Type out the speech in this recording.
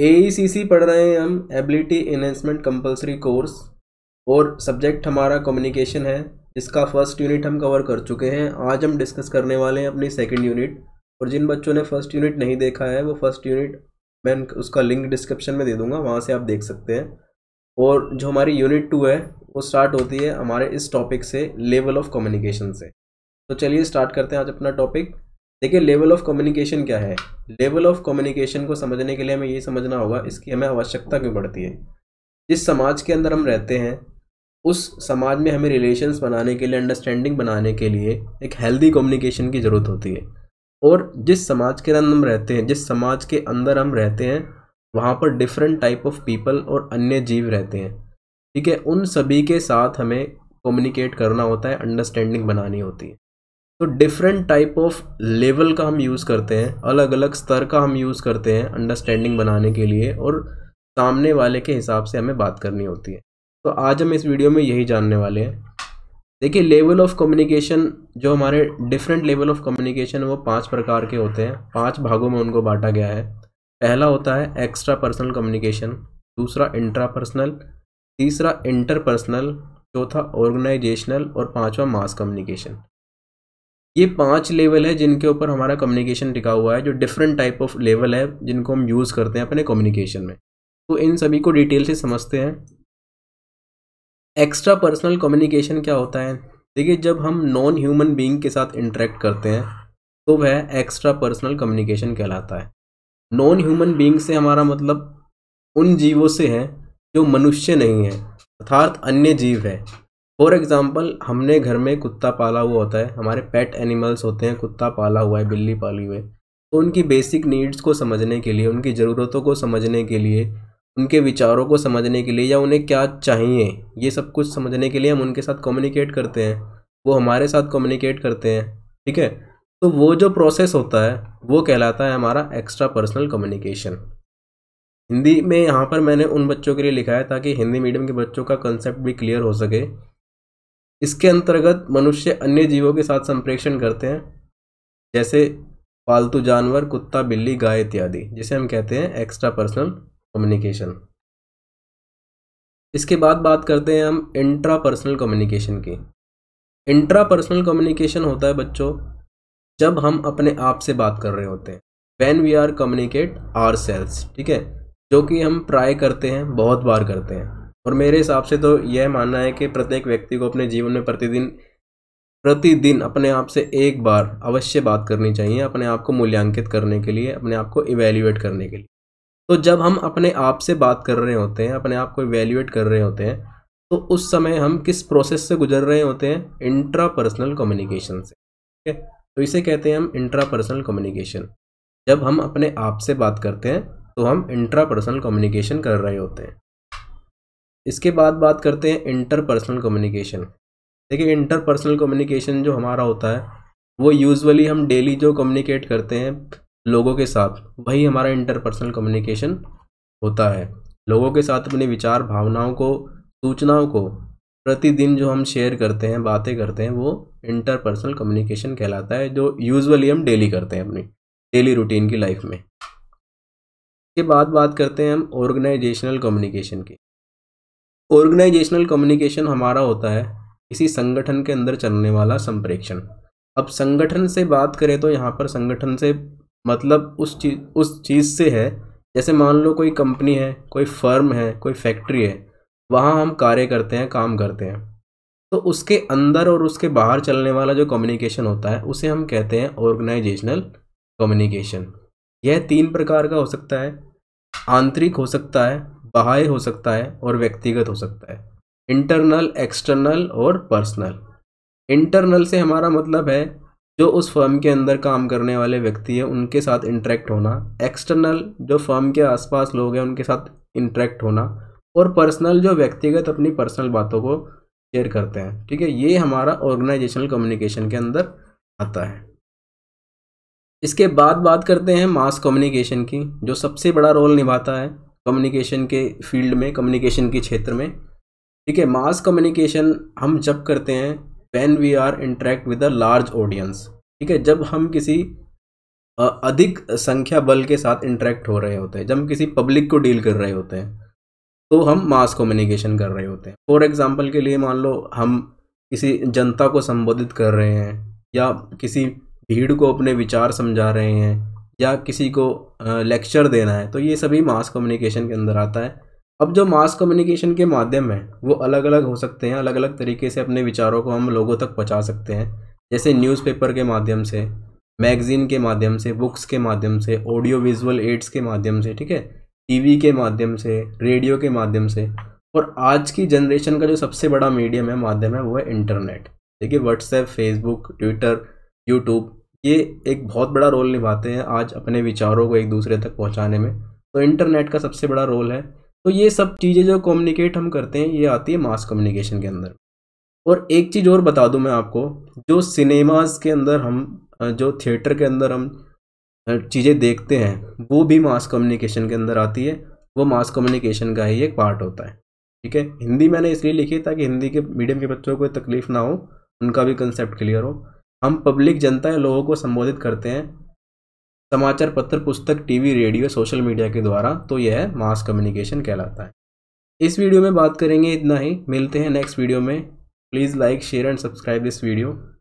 ए e पढ़ रहे हैं हम एबिलिटी इन्हेंसमेंट कंपलसरी कोर्स और सब्जेक्ट हमारा कम्युनिकेशन है जिसका फर्स्ट यूनिट हम कवर कर चुके हैं आज हम डिस्कस करने वाले हैं अपनी सेकंड यूनिट और जिन बच्चों ने फर्स्ट यूनिट नहीं देखा है वो फर्स्ट यूनिट मैं उसका लिंक डिस्क्रिप्शन में दे दूंगा वहाँ से आप देख सकते हैं और जो हमारी यूनिट टू है वो स्टार्ट होती है हमारे इस टॉपिक से लेवल ऑफ कम्युनिकेशन से तो चलिए स्टार्ट करते हैं आज अपना टॉपिक देखिए लेवल ऑफ कम्युनिकेशन क्या है लेवल ऑफ कम्युनिकेशन को समझने के लिए हमें ये समझना होगा इसकी हमें आवश्यकता क्यों पड़ती है जिस समाज के अंदर हम रहते हैं उस समाज में हमें रिलेशंस बनाने के लिए अंडरस्टैंडिंग बनाने के लिए एक हेल्दी कम्युनिकेशन की ज़रूरत होती है और जिस समाज के अंदर हम रहते हैं जिस समाज के अंदर हम रहते हैं वहाँ पर डिफरेंट टाइप ऑफ पीपल और अन्य जीव रहते हैं ठीक है उन सभी के साथ हमें कम्युनिकेट करना होता है अंडरस्टैंडिंग बनानी होती है तो डिफरेंट टाइप ऑफ लेवल का हम यूज़ करते हैं अलग अलग स्तर का हम यूज़ करते हैं अंडरस्टैंडिंग बनाने के लिए और सामने वाले के हिसाब से हमें बात करनी होती है तो आज हम इस वीडियो में यही जानने वाले हैं देखिए लेवल ऑफ कम्युनिकेशन जो हमारे डिफरेंट लेवल ऑफ कम्युनिकेशन वो पांच प्रकार के होते हैं पांच भागों में उनको बांटा गया है पहला होता है एक्स्ट्रा पर्सनल कम्युनिकेशन दूसरा इंट्रा पर्सनल तीसरा इंटर पर्सनल चौथा ऑर्गेनाइजेशनल और पांचवा मास कम्युनिकेशन ये पांच लेवल है जिनके ऊपर हमारा कम्युनिकेशन टिका हुआ है जो डिफरेंट टाइप ऑफ लेवल है जिनको हम यूज़ करते हैं अपने कम्युनिकेशन में तो इन सभी को डिटेल से समझते हैं एक्स्ट्रा पर्सनल कम्युनिकेशन क्या होता है देखिए जब हम नॉन ह्यूमन बीइंग के साथ इंटरेक्ट करते हैं तो वह एक्स्ट्रा पर्सनल कम्युनिकेशन कहलाता है नॉन ह्यूमन बीइंग से हमारा मतलब उन जीवों से है जो मनुष्य नहीं है अर्थात अन्य जीव है फॉर एग्ज़ाम्पल हमने घर में कुत्ता पाला हुआ होता है हमारे पेट एनिमल्स होते हैं कुत्ता पाला हुआ है बिल्ली पाली हुई है तो उनकी बेसिक नीड्स को समझने के लिए उनकी ज़रूरतों को समझने के लिए उनके विचारों को समझने के लिए या उन्हें क्या चाहिए ये सब कुछ समझने के लिए हम उनके साथ कम्युनिकेट करते हैं वो हमारे साथ कम्युनिकेट करते हैं ठीक है तो वो जो प्रोसेस होता है वो कहलाता है हमारा एक्स्ट्रा पर्सनल कम्युनिकेशन हिंदी में यहाँ पर मैंने उन बच्चों के लिए लिखा है ताकि हिंदी मीडियम के बच्चों का कंसेप्ट भी क्लियर हो सके इसके अंतर्गत मनुष्य अन्य जीवों के साथ संप्रेषण करते हैं जैसे पालतू जानवर कुत्ता बिल्ली गाय इत्यादि जिसे हम कहते हैं एक्स्ट्रा पर्सनल कम्युनिकेशन इसके बाद बात करते हैं हम इंट्रा पर्सनल कम्युनिकेशन की इंट्रा पर्सनल कम्युनिकेशन होता है बच्चों जब हम अपने आप से बात कर रहे होते हैं when we are communicate ourselves ठीक है जो कि हम ट्राई करते हैं बहुत बार करते हैं और मेरे हिसाब से तो यह मानना है कि प्रत्येक व्यक्ति को अपने जीवन में प्रतिदिन प्रतिदिन अपने आप से एक बार अवश्य बात करनी चाहिए अपने आप को मूल्यांकित करने के लिए अपने आप को इवेल्यूएट करने के लिए तो जब हम अपने आप से बात कर रहे होते हैं अपने आप को इवेल्यूएट कर रहे होते हैं तो उस समय हम किस प्रोसेस से गुजर रहे होते हैं इंट्रा पर्सनल कम्युनिकेशन से ठीक है तो इसे कहते हैं हम इंट्रा पर्सनल कम्युनिकेशन जब हम अपने आप से बात करते हैं तो हम इंट्रा पर्सनल कम्युनिकेशन कर रहे होते हैं इसके बाद बात करते हैं इंटरपर्सनल कम्युनिकेशन देखिए इंटरपर्सनल कम्युनिकेशन जो हमारा होता है वो यूजुअली हम डेली जो कम्युनिकेट करते हैं लोगों के साथ वही हमारा इंटरपर्सनल कम्युनिकेशन होता है लोगों के साथ अपने विचार भावनाओं को सूचनाओं को प्रतिदिन जो हम शेयर करते हैं बातें करते हैं वो इंटरपर्सनल कम्युनिकेशन कहलाता है जो यूजुअली हम डेली करते हैं अपनी डेली रूटीन की लाइफ में इसके बाद बात करते हैं हम ऑर्गेनाइजेशनल कम्युनिकेशन की ऑर्गेनाइजेशनल कम्युनिकेशन हमारा होता है किसी संगठन के अंदर चलने वाला संप्रेक्षण अब संगठन से बात करें तो यहाँ पर संगठन से मतलब उस चीज उस चीज़ से है जैसे मान लो कोई कंपनी है कोई फर्म है कोई फैक्ट्री है वहाँ हम कार्य करते हैं काम करते हैं तो उसके अंदर और उसके बाहर चलने वाला जो कम्युनिकेशन होता है उसे हम कहते हैं ऑर्गेनाइजेशनल कम्युनिकेशन यह तीन प्रकार का हो सकता है आंतरिक हो सकता है बाह्य हो सकता है और व्यक्तिगत हो सकता है इंटरनल एक्सटर्नल और पर्सनल इंटरनल से हमारा मतलब है जो उस फर्म के अंदर काम करने वाले व्यक्ति हैं उनके साथ इंटरेक्ट होना एक्सटर्नल जो फर्म के आसपास लोग हैं उनके साथ इंटरेक्ट होना और पर्सनल जो व्यक्तिगत अपनी पर्सनल बातों को शेयर करते हैं ठीक है ये हमारा ऑर्गेनाइजेशनल कम्युनिकेशन के अंदर आता है इसके बाद बात करते हैं मास कम्युनिकेशन की जो सबसे बड़ा रोल निभाता है कम्युनिकेशन के फील्ड में कम्युनिकेशन के क्षेत्र में ठीक है मास कम्युनिकेशन हम जब करते हैं when we are interact with a large audience ठीक है जब हम किसी अधिक संख्या बल के साथ इंटरेक्ट हो रहे होते हैं जब हम किसी पब्लिक को डील कर रहे होते हैं तो हम मास कम्युनिकेशन कर रहे होते हैं फॉर एग्जाम्पल के लिए मान लो हम किसी जनता को संबोधित कर रहे हैं या किसी भीड़ को अपने विचार समझा रहे हैं या किसी को लेक्चर देना है तो ये सभी मास कम्युनिकेशन के अंदर आता है अब जो मास कम्युनिकेशन के माध्यम है वो अलग अलग हो सकते हैं अलग अलग तरीके से अपने विचारों को हम लोगों तक पहुँचा सकते हैं जैसे न्यूज़पेपर के माध्यम से मैगज़ीन के माध्यम से बुक्स के माध्यम से ऑडियो विजुअल एड्स के माध्यम से ठीक है टीवी के माध्यम से रेडियो के माध्यम से और आज की जनरेशन का जो सबसे बड़ा मीडियम है माध्यम है वो है इंटरनेट देखिए व्हाट्सएप फेसबुक ट्विटर यूट्यूब ये एक बहुत बड़ा रोल निभाते हैं आज अपने विचारों को एक दूसरे तक पहुँचाने में तो इंटरनेट का सबसे बड़ा रोल है तो ये सब चीज़ें जो कम्युनिकेट हम करते हैं ये आती है मास कम्युनिकेशन के अंदर और एक चीज़ और बता दूं मैं आपको जो सिनेमाज के अंदर हम जो थिएटर के अंदर हम चीज़ें देखते हैं वो भी मास कम्युनिकेशन के अंदर आती है वो मास कम्युनिकेशन का ही एक पार्ट होता है ठीक है हिंदी मैंने इसलिए लिखी ताकि हिंदी के मीडियम के बच्चों को तकलीफ ना हो उनका भी कंसेप्ट क्लियर हो हम पब्लिक जनता या लोगों को संबोधित करते हैं समाचार पत्र पुस्तक टीवी रेडियो सोशल मीडिया के द्वारा तो यह मास कम्युनिकेशन कहलाता है इस वीडियो में बात करेंगे इतना ही मिलते हैं नेक्स्ट वीडियो में please like share and subscribe this video